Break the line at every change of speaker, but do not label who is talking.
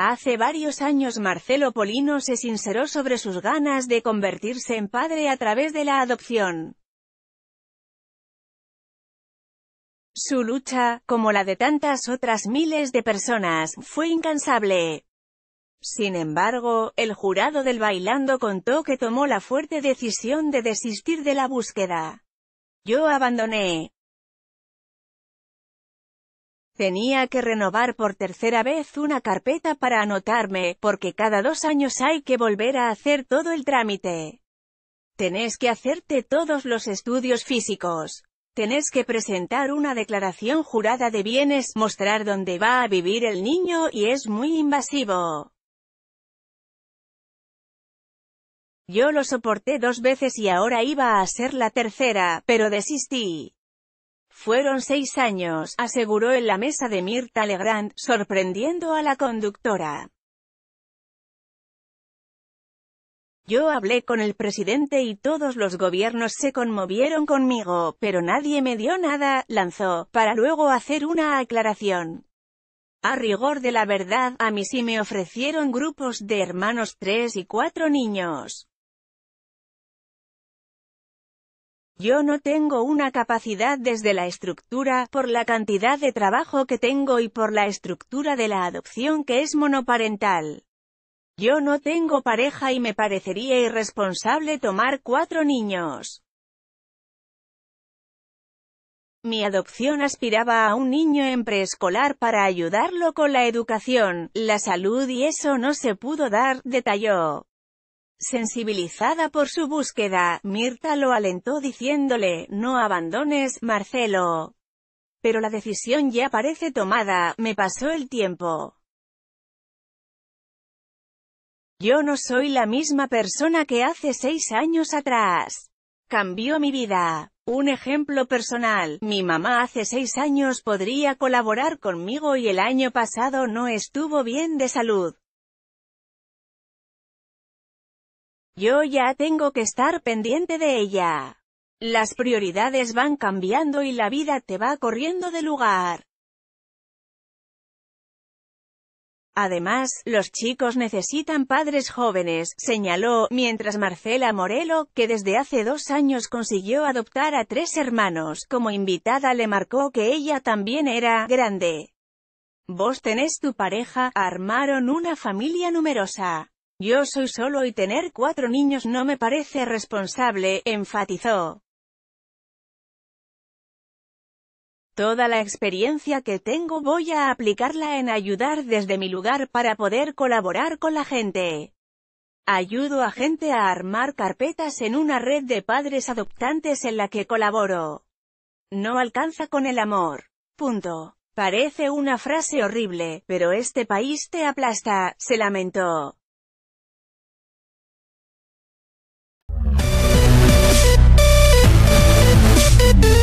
Hace varios años Marcelo Polino se sinceró sobre sus ganas de convertirse en padre a través de la adopción. Su lucha, como la de tantas otras miles de personas, fue incansable. Sin embargo, el jurado del Bailando contó que tomó la fuerte decisión de desistir de la búsqueda. Yo abandoné Tenía que renovar por tercera vez una carpeta para anotarme, porque cada dos años hay que volver a hacer todo el trámite. Tenés que hacerte todos los estudios físicos. Tenés que presentar una declaración jurada de bienes, mostrar dónde va a vivir el niño y es muy invasivo. Yo lo soporté dos veces y ahora iba a ser la tercera, pero desistí. Fueron seis años, aseguró en la mesa de Mirta Legrand, sorprendiendo a la conductora. Yo hablé con el presidente y todos los gobiernos se conmovieron conmigo, pero nadie me dio nada, lanzó, para luego hacer una aclaración. A rigor de la verdad, a mí sí me ofrecieron grupos de hermanos tres y cuatro niños. Yo no tengo una capacidad desde la estructura, por la cantidad de trabajo que tengo y por la estructura de la adopción que es monoparental. Yo no tengo pareja y me parecería irresponsable tomar cuatro niños. Mi adopción aspiraba a un niño en preescolar para ayudarlo con la educación, la salud y eso no se pudo dar, detalló. Sensibilizada por su búsqueda, Mirta lo alentó diciéndole, no abandones, Marcelo. Pero la decisión ya parece tomada, me pasó el tiempo. Yo no soy la misma persona que hace seis años atrás. Cambió mi vida. Un ejemplo personal, mi mamá hace seis años podría colaborar conmigo y el año pasado no estuvo bien de salud. Yo ya tengo que estar pendiente de ella. Las prioridades van cambiando y la vida te va corriendo de lugar. Además, los chicos necesitan padres jóvenes, señaló, mientras Marcela Morelo, que desde hace dos años consiguió adoptar a tres hermanos, como invitada le marcó que ella también era grande. Vos tenés tu pareja, armaron una familia numerosa. Yo soy solo y tener cuatro niños no me parece responsable, enfatizó. Toda la experiencia que tengo voy a aplicarla en ayudar desde mi lugar para poder colaborar con la gente. Ayudo a gente a armar carpetas en una red de padres adoptantes en la que colaboro. No alcanza con el amor. Punto. Parece una frase horrible, pero este país te aplasta, se lamentó. you.